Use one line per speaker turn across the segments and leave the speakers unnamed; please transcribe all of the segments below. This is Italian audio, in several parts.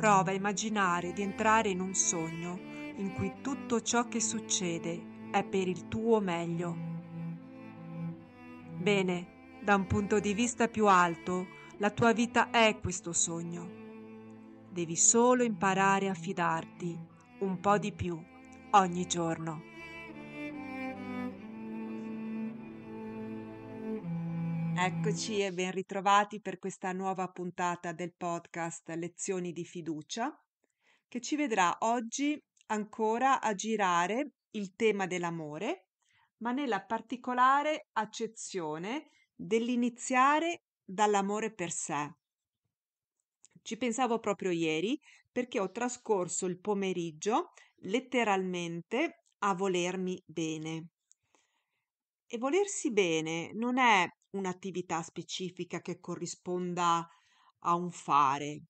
prova a immaginare di entrare in un sogno in cui tutto ciò che succede è per il tuo meglio. Bene, da un punto di vista più alto, la tua vita è questo sogno. Devi solo imparare a fidarti un po' di più ogni giorno. Eccoci e ben ritrovati per questa nuova puntata del podcast Lezioni di fiducia, che ci vedrà oggi ancora a girare il tema dell'amore, ma nella particolare accezione dell'iniziare dall'amore per sé. Ci pensavo proprio ieri perché ho trascorso il pomeriggio letteralmente a volermi bene. E volersi bene non è un'attività specifica che corrisponda a un fare.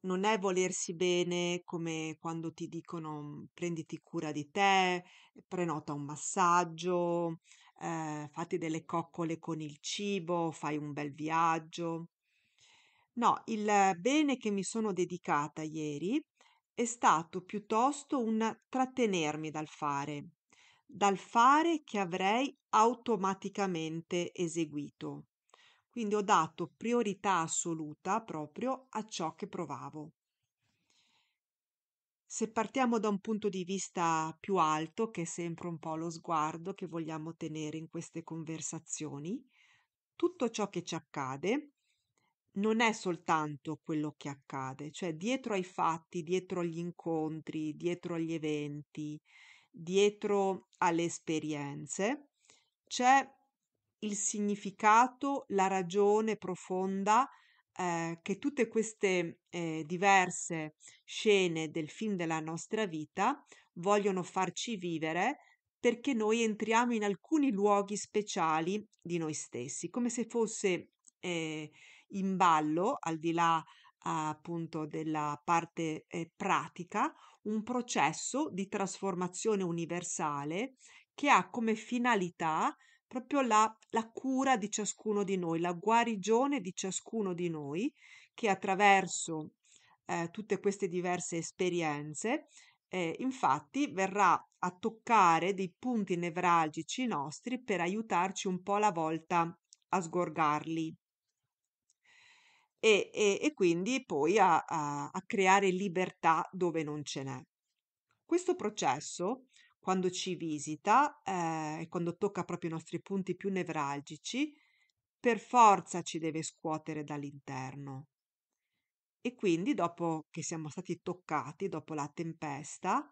Non è volersi bene come quando ti dicono mm, prenditi cura di te, prenota un massaggio, eh, fatti delle coccole con il cibo, fai un bel viaggio. No, il bene che mi sono dedicata ieri è stato piuttosto un trattenermi dal fare, dal fare che avrei automaticamente eseguito. Quindi ho dato priorità assoluta proprio a ciò che provavo. Se partiamo da un punto di vista più alto, che è sempre un po' lo sguardo che vogliamo tenere in queste conversazioni, tutto ciò che ci accade non è soltanto quello che accade, cioè dietro ai fatti, dietro agli incontri, dietro agli eventi, dietro alle esperienze c'è il significato, la ragione profonda eh, che tutte queste eh, diverse scene del film della nostra vita vogliono farci vivere perché noi entriamo in alcuni luoghi speciali di noi stessi, come se fosse eh, in ballo, al di là appunto della parte eh, pratica un processo di trasformazione universale che ha come finalità proprio la, la cura di ciascuno di noi, la guarigione di ciascuno di noi che attraverso eh, tutte queste diverse esperienze eh, infatti verrà a toccare dei punti nevralgici nostri per aiutarci un po' alla volta a sgorgarli e, e, e quindi poi a, a, a creare libertà dove non ce n'è. Questo processo, quando ci visita eh, quando tocca proprio i nostri punti più nevralgici, per forza ci deve scuotere dall'interno. E quindi, dopo che siamo stati toccati, dopo la tempesta,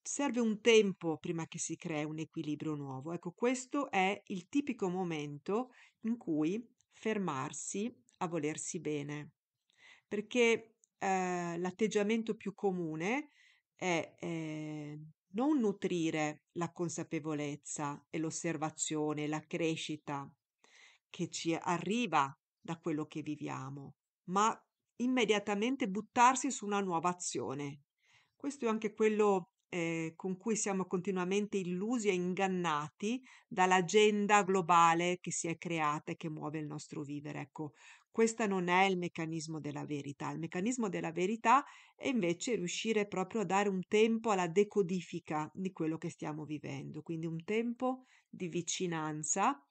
serve un tempo prima che si crei un equilibrio nuovo. Ecco, questo è il tipico momento in cui fermarsi a volersi bene, perché eh, l'atteggiamento più comune è eh, non nutrire la consapevolezza e l'osservazione, la crescita che ci arriva da quello che viviamo, ma immediatamente buttarsi su una nuova azione. Questo è anche quello eh, con cui siamo continuamente illusi e ingannati dall'agenda globale che si è creata e che muove il nostro vivere. Ecco, questo non è il meccanismo della verità. Il meccanismo della verità è invece riuscire proprio a dare un tempo alla decodifica di quello che stiamo vivendo, quindi un tempo di vicinanza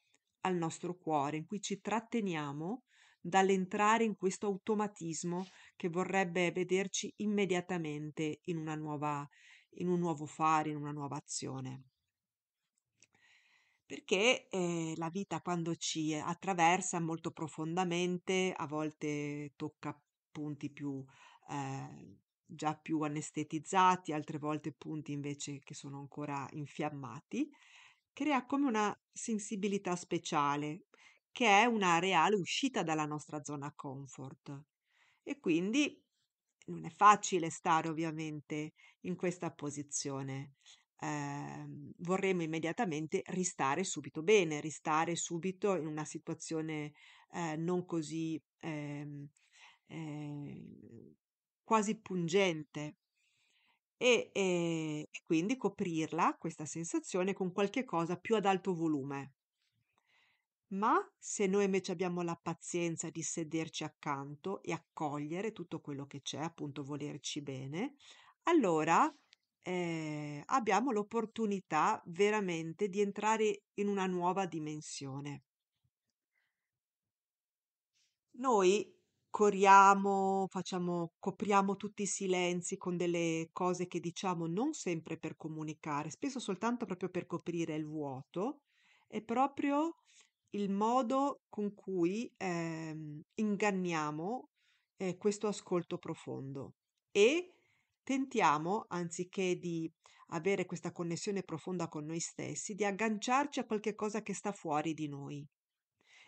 al nostro cuore, in cui ci tratteniamo dall'entrare in questo automatismo che vorrebbe vederci immediatamente in, nuova, in un nuovo fare, in una nuova azione. Perché, ehm, la vita quando ci attraversa molto profondamente, a volte tocca punti più ehm, già più anestetizzati, altre volte punti invece che sono ancora infiammati, crea come una sensibilità speciale, che è una reale uscita dalla nostra zona comfort. E quindi non è facile stare ovviamente in questa posizione eh, vorremmo immediatamente ristare subito bene, ristare subito in una situazione eh, non così ehm, eh, quasi pungente. E, e, ehm, e quindi coprirla, questa sensazione, con qualche cosa più ad alto volume. Ma se noi invece abbiamo la pazienza di sederci accanto e accogliere tutto quello che c'è, appunto volerci bene, allora eh, abbiamo l'opportunità veramente di entrare in una nuova dimensione. Noi corriamo, facciamo, copriamo tutti i silenzi con delle cose che diciamo non sempre per comunicare, spesso soltanto proprio per coprire il vuoto, è proprio il modo con cui eh, inganniamo eh, questo ascolto profondo e tentiamo, anziché di avere questa connessione profonda con noi stessi, di agganciarci a qualche cosa che sta fuori di noi.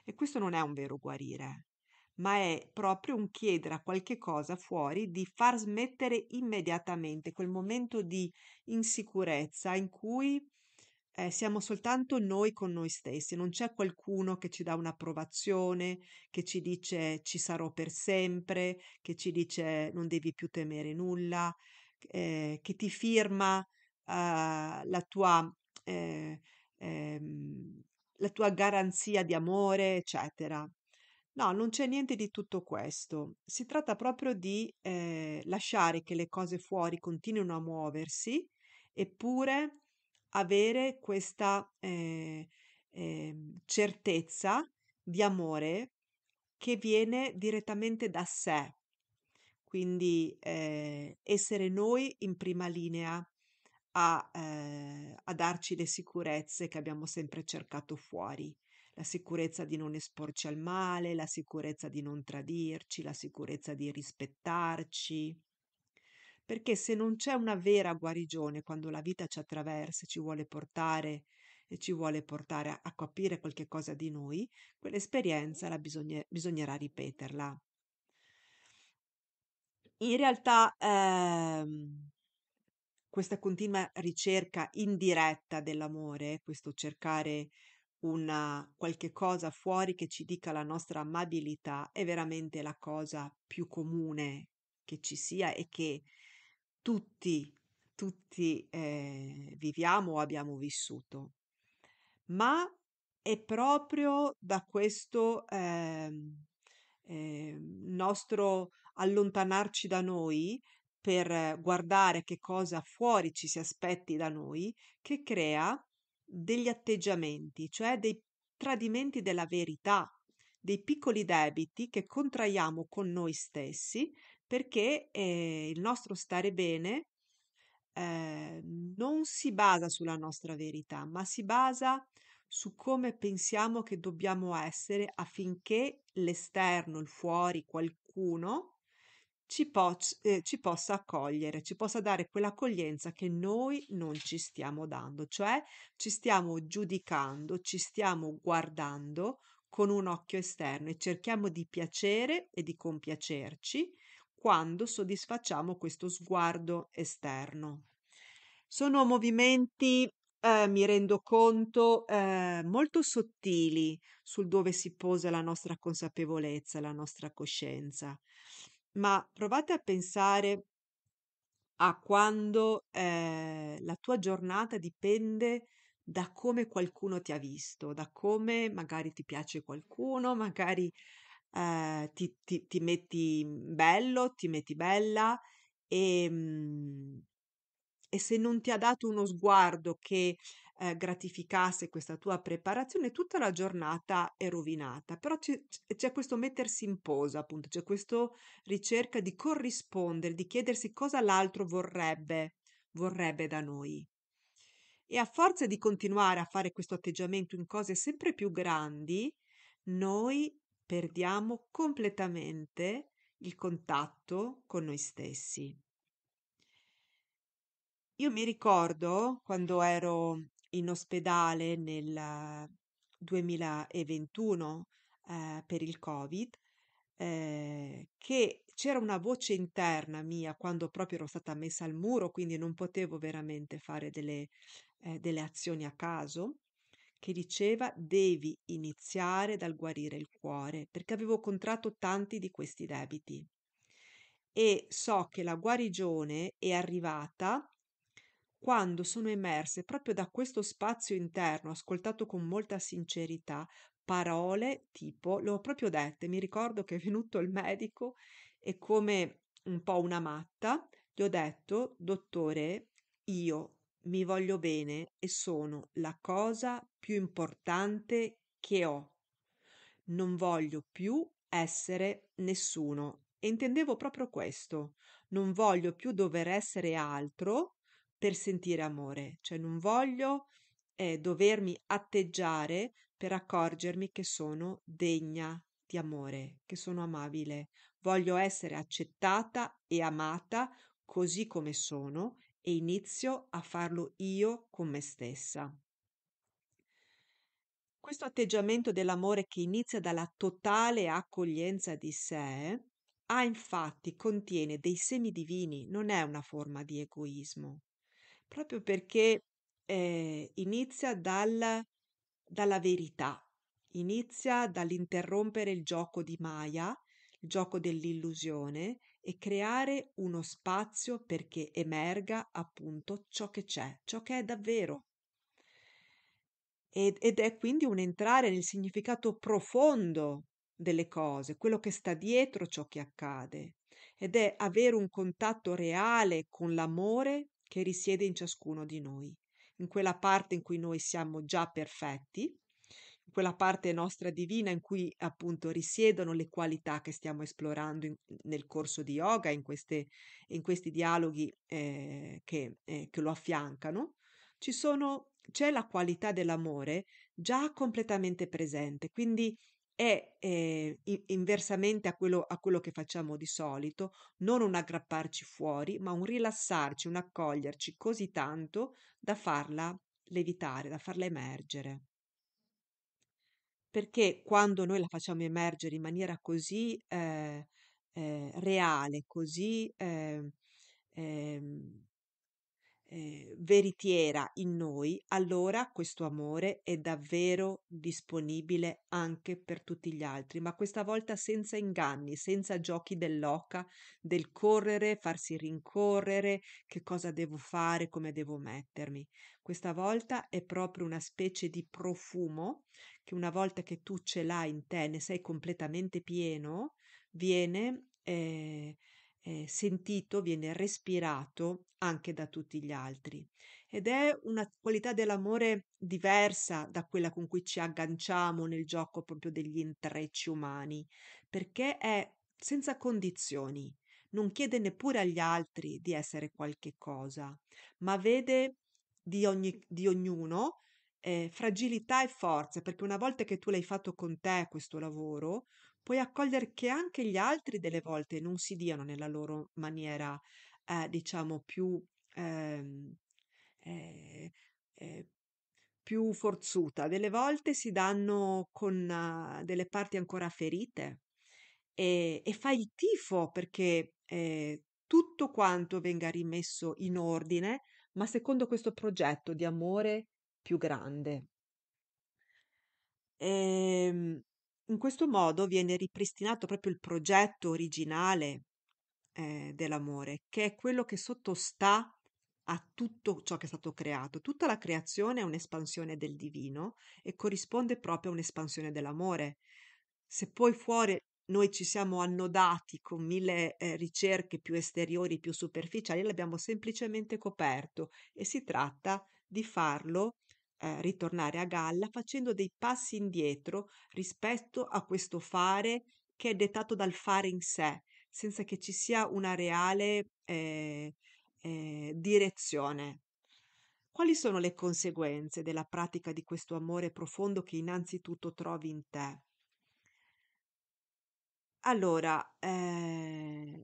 E questo non è un vero guarire, ma è proprio un chiedere a qualche cosa fuori di far smettere immediatamente quel momento di insicurezza in cui eh, siamo soltanto noi con noi stessi, non c'è qualcuno che ci dà un'approvazione, che ci dice ci sarò per sempre, che ci dice non devi più temere nulla, eh, che ti firma eh, la, tua, eh, ehm, la tua garanzia di amore, eccetera. No, non c'è niente di tutto questo. Si tratta proprio di eh, lasciare che le cose fuori continuino a muoversi, eppure avere questa eh, eh, certezza di amore che viene direttamente da sé. Quindi eh, essere noi in prima linea a, eh, a darci le sicurezze che abbiamo sempre cercato fuori la sicurezza di non esporci al male, la sicurezza di non tradirci, la sicurezza di rispettarci, perché se non c'è una vera guarigione quando la vita ci attraversa e ci vuole portare e ci vuole portare a, a capire qualche cosa di noi, quell'esperienza la bisogna, bisognerà ripeterla. In realtà ehm, questa continua ricerca indiretta dell'amore, questo cercare una qualche cosa fuori che ci dica la nostra amabilità è veramente la cosa più comune che ci sia e che tutti, tutti eh, viviamo o abbiamo vissuto, ma è proprio da questo ehm, eh, nostro allontanarci da noi per guardare che cosa fuori ci si aspetti da noi che crea degli atteggiamenti, cioè dei tradimenti della verità, dei piccoli debiti che contraiamo con noi stessi perché eh, il nostro stare bene eh, non si basa sulla nostra verità, ma si basa su come pensiamo che dobbiamo essere affinché l'esterno, il fuori, qualcuno ci, po- eh, ci, possa accogliere, ci possa dare quell'accoglienza che noi non ci stiamo dando, cioè ci stiamo giudicando, ci stiamo guardando con un occhio esterno e cerchiamo di piacere e di compiacerci quando soddisfacciamo questo sguardo esterno. Sono movimenti, eh, mi rendo conto, eh, molto sottili sul dove si posa la nostra consapevolezza, la nostra coscienza, ma provate a pensare a quando eh, la tua giornata dipende da come qualcuno ti ha visto, da come magari ti piace qualcuno, magari eh, ti, ti, ti, metti bello, ti metti bella e, mm, e, se non ti ha dato uno sguardo che eh, gratificasse questa tua preparazione, tutta la giornata è rovinata. Però c'è, c'è questo mettersi in posa, appunto, c'è questa ricerca di corrispondere, di chiedersi cosa l'altro vorrebbe, vorrebbe da noi. E a forza di continuare a fare questo atteggiamento in cose sempre più grandi, noi perdiamo completamente il contatto con noi stessi. Io mi ricordo quando ero in ospedale nel 2021 eh, per il Covid, eh, che c'era una voce interna mia quando proprio ero stata messa al muro, quindi non potevo veramente fare delle, eh, delle azioni a caso, che diceva devi iniziare dal guarire il cuore, perché avevo contratto tanti di questi debiti. E so che la guarigione è arrivata quando sono emerse proprio da questo spazio interno, ascoltato con molta sincerità, parole tipo, le ho proprio dette, mi ricordo che è venuto il medico e come un po' una matta, gli ho detto, dottore, io mi voglio bene e sono la cosa più importante che ho non voglio più essere nessuno e intendevo proprio questo non voglio più dover essere altro per sentire amore cioè non voglio eh, dovermi atteggiare per accorgermi che sono degna di amore, che sono amabile. Voglio essere accettata e amata così come sono e inizio a farlo io con me stessa. Questo atteggiamento dell'amore che inizia dalla totale accoglienza di sé ha infatti contiene dei semi divini, non è una forma di egoismo, proprio perché eh, inizia dal, dalla verità, inizia dall'interrompere il gioco di Maya, il gioco dell'illusione, e creare uno spazio perché emerga appunto ciò che c'è, ciò che è davvero. Ed, ed è quindi un entrare nel significato profondo delle cose, quello che sta dietro ciò che accade, ed è avere un contatto reale con l'amore che risiede in ciascuno di noi, in quella parte in cui noi siamo già perfetti quella parte nostra divina in cui appunto risiedono le qualità che stiamo esplorando in, nel corso di yoga, in, queste, in questi dialoghi eh, che, eh, che, lo affiancano, sono, c'è la qualità dell'amore già completamente presente, quindi è eh, inversamente a quello, a quello che facciamo di solito, non un aggrapparci fuori, ma un rilassarci, un accoglierci così tanto da farla levitare, da farla emergere. Perché quando noi la facciamo emergere in maniera così, ehm, ehm, reale, così, ehm, ehm, ehm, veritiera in noi, allora questo amore è davvero disponibile anche per tutti gli altri, ma questa volta senza inganni, senza giochi dell'oca, del correre, farsi rincorrere, che cosa devo fare, come devo mettermi questa volta è proprio una specie di profumo che una volta che tu ce l'hai in te, ne sei completamente pieno, viene eh, eh, sentito, viene respirato anche da tutti gli altri. Ed è una qualità dell'amore diversa da quella con cui ci agganciamo nel gioco proprio degli intrecci umani, perché è senza condizioni non chiede neppure agli altri di essere qualche cosa, ma vede di, ogni- di ognuno, eh, fragilità e forza, perché una volta che tu l'hai fatto con te questo lavoro, puoi accogliere che anche gli altri delle volte non si diano nella loro maniera, eh, diciamo, più, ehm, eh, eh, più forzuta. Delle volte si danno con ah, delle parti ancora ferite e, e fai il tifo perché eh, tutto quanto venga rimesso in ordine ma secondo questo progetto di amore più grande. E, ehm, in questo modo viene ripristinato proprio il progetto originale eh, dell'amore, che è quello che sottostà a tutto ciò che è stato creato. Tutta la creazione è un'espansione del divino e corrisponde proprio a un'espansione dell'amore. Se poi fuori noi ci siamo annodati con mille eh, ricerche più esteriori, più superficiali, l'abbiamo semplicemente coperto e si tratta di farlo eh, ritornare a galla facendo dei passi indietro rispetto a questo fare che è dettato dal fare in sé, senza che ci sia una reale eh, eh direzione. Quali sono le conseguenze della pratica di questo amore profondo che innanzitutto trovi in te? Allora, ehm,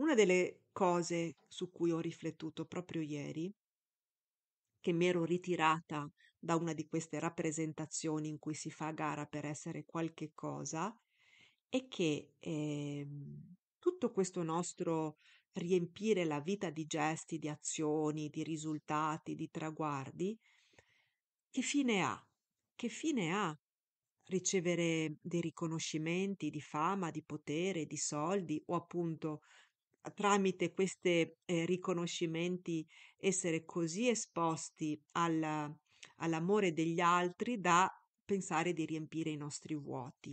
una delle cose su cui ho riflettuto proprio ieri che mi ero ritirata da una di queste rappresentazioni in cui si fa gara per essere qualche cosa, è che, ehm, tutto questo nostro riempire la vita di gesti, di azioni, di risultati, di traguardi che fine ha? Che fine ha? ricevere dei riconoscimenti di fama, di potere, di soldi o appunto tramite questi eh, riconoscimenti essere così esposti alla, all'amore degli altri da pensare di riempire i nostri vuoti.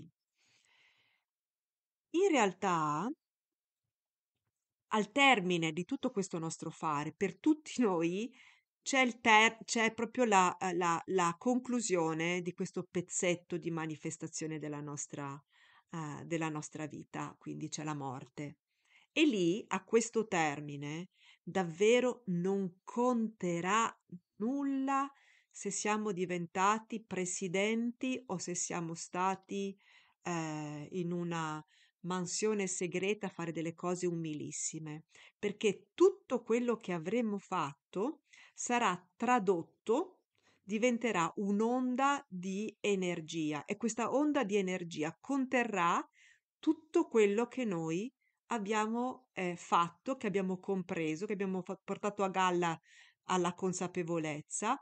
In realtà, al termine di tutto questo nostro fare, per tutti noi c'è, il ter- c'è proprio la, eh, la, la conclusione di questo pezzetto di manifestazione della nostra, uh, della nostra vita, quindi c'è la morte. E lì, a questo termine, davvero non conterà nulla se siamo diventati presidenti o se siamo stati eh, in una mansione segreta a fare delle cose umilissime, perché tutto quello che avremmo fatto sarà tradotto, diventerà un'onda di energia e questa onda di energia conterrà tutto quello che noi abbiamo eh, fatto, che abbiamo compreso, che abbiamo fa- portato a galla alla consapevolezza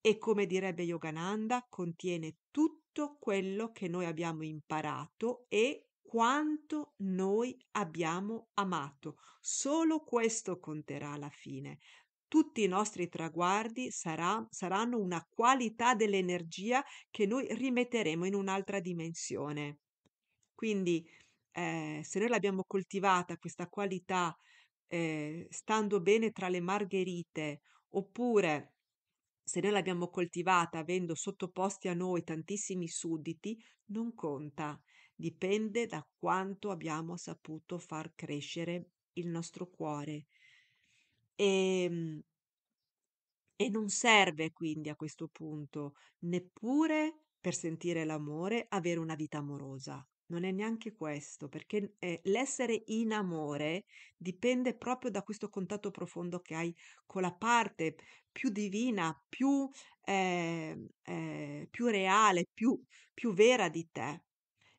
e come direbbe Yogananda contiene tutto quello che noi abbiamo imparato e quanto noi abbiamo amato. Solo questo conterà alla fine, tutti i nostri traguardi sarà, saranno una qualità dell'energia che noi rimetteremo in un'altra dimensione. Quindi, eh, se noi l'abbiamo coltivata, questa qualità, eh, stando bene tra le margherite, oppure se noi l'abbiamo coltivata avendo sottoposti a noi tantissimi sudditi, non conta, dipende da quanto abbiamo saputo far crescere il nostro cuore, e, ehm, e non serve quindi a questo punto neppure per sentire l'amore avere una vita amorosa. Non è neanche questo, perché eh, l'essere in amore dipende proprio da questo contatto profondo che hai con la parte più divina, più, eh, eh, più reale, più, più vera di te.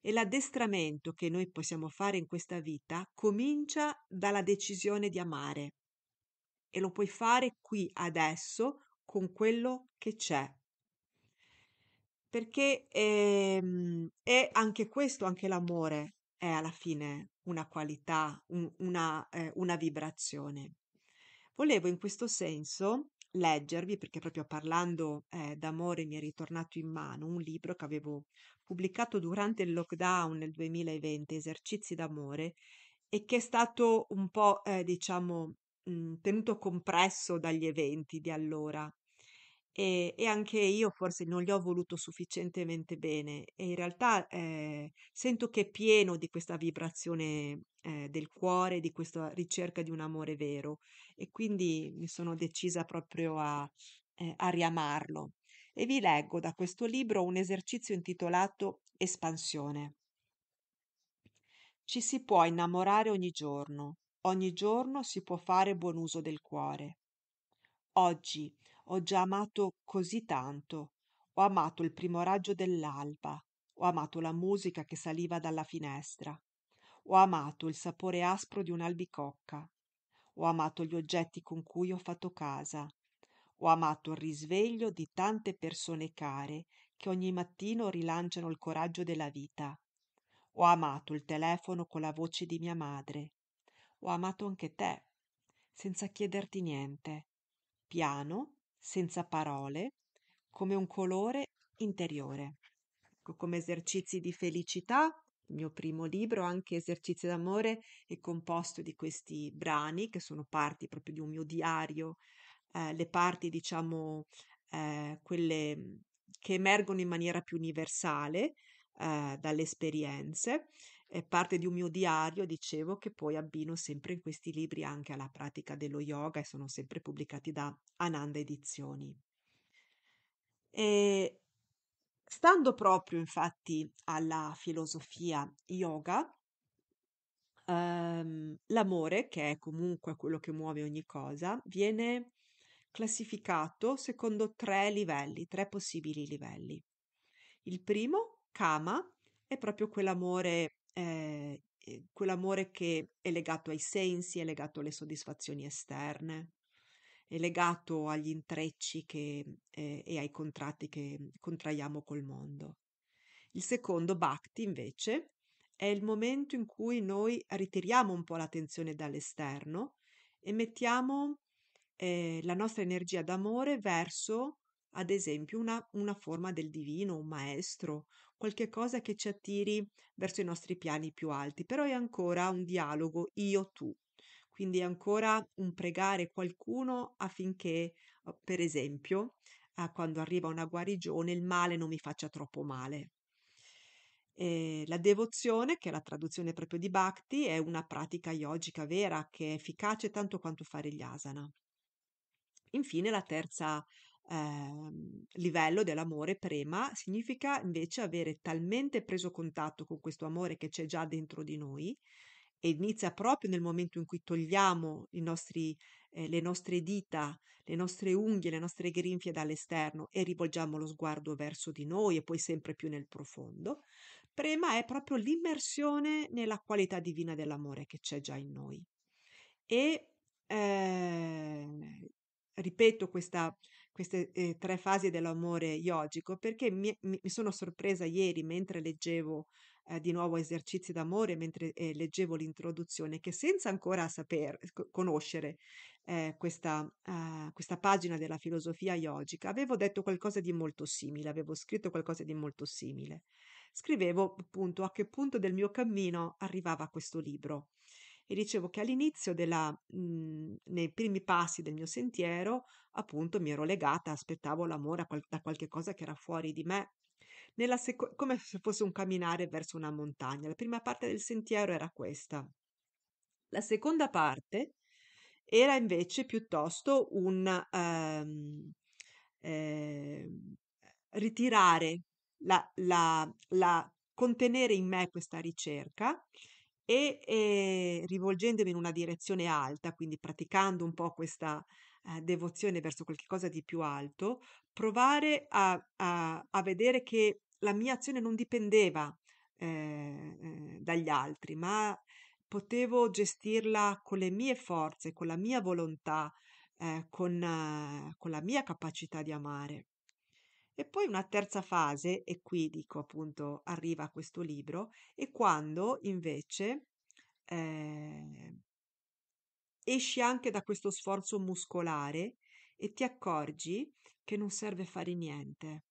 E l'addestramento che noi possiamo fare in questa vita comincia dalla decisione di amare e lo puoi fare qui adesso con quello che c'è. Perché ehm, è anche questo, anche l'amore è alla fine una qualità, un, una, eh, una vibrazione. Volevo in questo senso leggervi, perché proprio parlando eh, d'amore mi è ritornato in mano un libro che avevo pubblicato durante il lockdown nel 2020, Esercizi d'amore, e che è stato un po', eh, diciamo, Mhmm, tenuto compresso dagli eventi di allora. E e anche io forse non li ho voluto sufficientemente bene e in realtà, ehm, sento che è pieno di questa vibrazione, ehm, del cuore, di questa ricerca di un amore vero e quindi mi sono decisa proprio a ehm, a riamarlo. E vi leggo da questo libro un esercizio intitolato "Espansione". Ci si può innamorare ogni giorno, ogni giorno si può fare buon uso del cuore oggi ho già amato così tanto ho amato il primo raggio dell'alba ho amato la musica che saliva dalla finestra ho amato il sapore aspro di un'albicocca ho amato gli oggetti con cui ho fatto casa ho amato il risveglio di tante persone care che ogni mattino rilanciano il coraggio della vita ho amato il telefono con la voce di mia madre ho amato anche te senza chiederti niente piano senza parole come un colore interiore ecco come esercizi di felicità il mio primo libro, anche Esercizi d'amore, è composto di questi brani che sono parti proprio di un mio diario, eh, le parti, diciamo, eh, quelle mm, che emergono in maniera più universale eh, dalle esperienze è parte di un mio diario, dicevo, che poi abbino sempre in questi libri anche alla pratica dello yoga e sono sempre pubblicati da Ananda Edizioni. E ehm, stando proprio infatti alla filosofia yoga, ehm, l'amore, che è comunque quello che muove ogni cosa, viene classificato secondo tre livelli, tre possibili livelli. Il primo, Kama, è proprio quell'amore eh, eh, quell'amore che è legato ai sensi, è legato alle soddisfazioni esterne, è legato agli intrecci che, eh, e ai contratti che contraiamo col mondo. Il secondo bhakti invece è il momento in cui noi ritiriamo un po' l'attenzione dall'esterno e mettiamo eh, la nostra energia d'amore verso ad esempio una, una forma del divino, un maestro, qualche cosa che ci attiri verso i nostri piani più alti, però è ancora un dialogo io-tu. Quindi è ancora un pregare qualcuno affinché, oh, per esempio, eh, quando arriva una guarigione, il male non mi faccia troppo male. E eh, la devozione, che è la traduzione proprio di Bhakti, è una pratica yogica vera che è efficace tanto quanto fare gli asana. Infine, la terza ehm, livello dell'amore prema, significa invece avere talmente preso contatto con questo amore che c'è già dentro di noi e inizia proprio nel momento in cui togliamo i nostri, eh, le nostre dita, le nostre unghie, le nostre grinfie dall'esterno e rivolgiamo lo sguardo verso di noi e poi sempre più nel profondo. Prema è proprio l'immersione nella qualità divina dell'amore che c'è già in noi. E eh, ripeto questa queste eh, tre fasi dell'amore yogico, perché mi, mi sono sorpresa ieri mentre leggevo eh, di nuovo esercizi d'amore, mentre eh, leggevo l'introduzione, che senza ancora saper, eh, conoscere eh, questa, eh, questa pagina della filosofia yogica, avevo detto qualcosa di molto simile, avevo scritto qualcosa di molto simile. Scrivevo appunto a che punto del mio cammino arrivava questo libro e dicevo che all'inizio della, mh, mhmm, nei primi passi del mio sentiero, appunto, mi ero legata, aspettavo l'amore qual- da qualche cosa che era fuori di me, nella seco- come se fosse un camminare verso una montagna. La prima parte del sentiero era questa. La seconda parte era invece piuttosto un ehm, ehm, ritirare, la, la, la, contenere in me questa ricerca e, e ehm, rivolgendomi in una direzione alta, quindi praticando un po' questa eh, devozione verso qualcosa di più alto, provare a, a, a, vedere che la mia azione non dipendeva eh, eh dagli altri, ma potevo gestirla con le mie forze, con la mia volontà, eh, con, con la mia capacità di amare. E poi una terza fase, e qui dico appunto arriva questo libro, è quando invece eh, esci anche da questo sforzo muscolare e ti accorgi che non serve fare niente,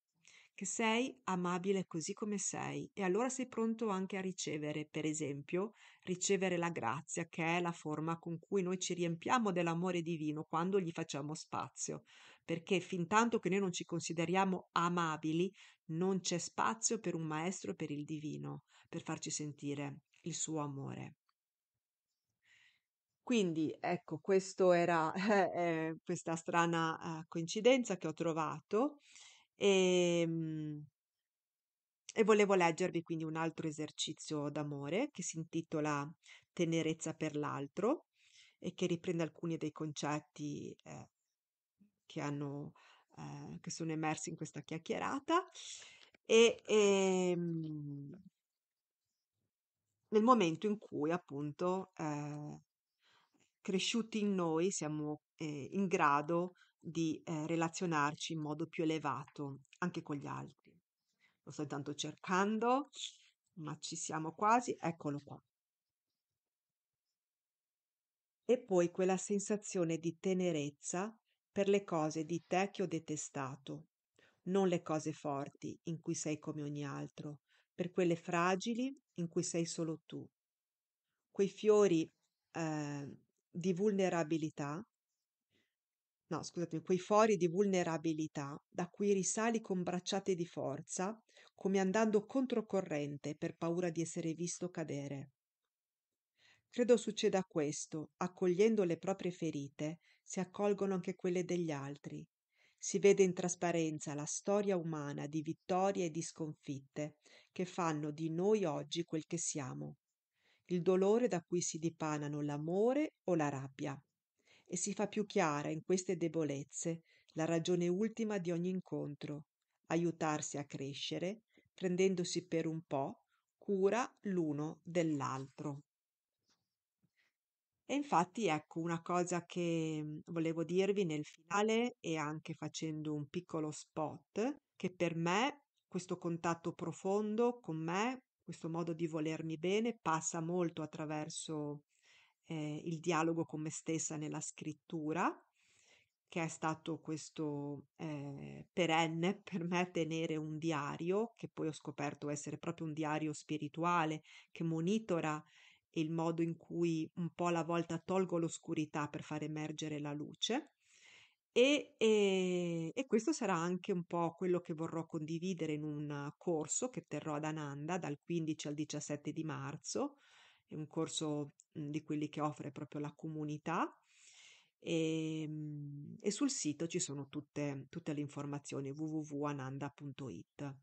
che sei amabile così come sei e allora sei pronto anche a ricevere, per esempio, ricevere la grazia, che è la forma con cui noi ci riempiamo dell'amore divino quando gli facciamo spazio perché fin tanto che noi non ci consideriamo amabili, non c'è spazio per un maestro per il divino, per farci sentire il suo amore. Quindi ecco, questa era eh, questa strana eh, coincidenza che ho trovato e, ehm, e volevo leggervi quindi un altro esercizio d'amore che si intitola Tenerezza per l'altro e che riprende alcuni dei concetti eh, che, hanno, eh, che sono emersi in questa chiacchierata e, e ehm, nel momento in cui appunto eh, cresciuti in noi siamo eh, in grado di eh, relazionarci in modo più elevato anche con gli altri. Lo sto intanto cercando, ma ci siamo quasi, eccolo qua. E poi quella sensazione di tenerezza per le cose di te che ho detestato non le cose forti in cui sei come ogni altro per quelle fragili in cui sei solo tu quei fiori eh, di vulnerabilità no scusatemi quei fori di vulnerabilità da cui risali con bracciate di forza come andando controcorrente per paura di essere visto cadere credo succeda questo accogliendo le proprie ferite si accolgono anche quelle degli altri si vede in trasparenza la storia umana di vittorie e di sconfitte che fanno di noi oggi quel che siamo il dolore da cui si dipanano l'amore o la rabbia e si fa più chiara in queste debolezze la ragione ultima di ogni incontro aiutarsi a crescere prendendosi per un po cura l'uno e infatti ecco una cosa che, mhmm, volevo dirvi nel finale e anche facendo un piccolo spot, che per me questo contatto profondo con me, questo modo di volermi bene, passa molto attraverso, ehm, il dialogo con me stessa nella scrittura, che è stato questo, ehm, perenne per me tenere un diario, che poi ho scoperto essere proprio un diario spirituale, che monitora e il modo in cui un po' alla volta tolgo l'oscurità per far emergere la luce. E, e, e, questo sarà anche un po' quello che vorrò condividere in un corso che terrò ad Ananda dal 15 al 17 di marzo, è un corso mhmm, di quelli che offre proprio la comunità e, ehm, e sul sito ci sono tutte, tutte le informazioni www.ananda.it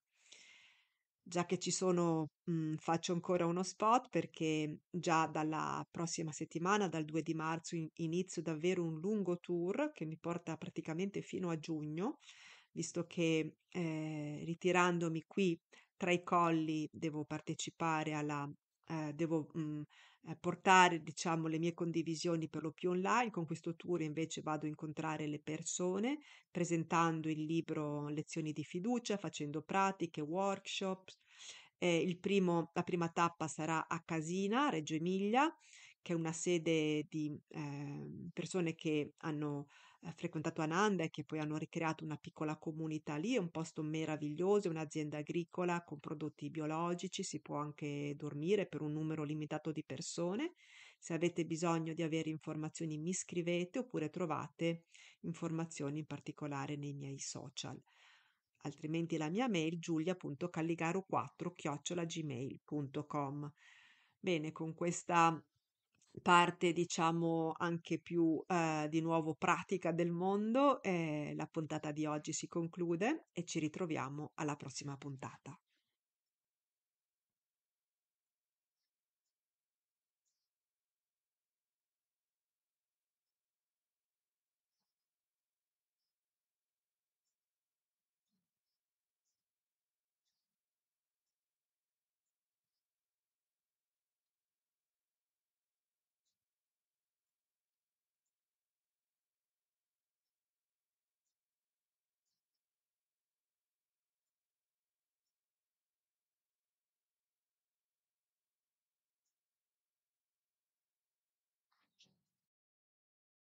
già che ci sono, mh, mhmm, faccio ancora uno spot perché già dalla prossima settimana, dal 2 di marzo, in- inizio davvero un lungo tour che mi porta praticamente fino a giugno, visto che eh, ritirandomi qui tra i colli devo partecipare alla, eh, devo mh, mhmm, eh, portare diciamo, le mie condivisioni per lo più online, con questo tour invece vado a incontrare le persone presentando il libro Lezioni di fiducia, facendo pratiche, workshop. Eh, primo, la prima tappa sarà a Casina, Reggio Emilia, che è una sede di eh, persone che hanno frequentato Ananda e che poi hanno ricreato una piccola comunità lì, è un posto meraviglioso, è un'azienda agricola con prodotti biologici, si può anche dormire per un numero limitato di persone. Se avete bisogno di avere informazioni mi scrivete oppure trovate informazioni in particolare nei miei social. Altrimenti la mia mail giulia.calligaro4 chiocciolagmail.com. Bene, con questa parte diciamo anche più eh, di nuovo pratica del mondo, eh, la puntata di oggi si conclude e ci ritroviamo alla prossima puntata.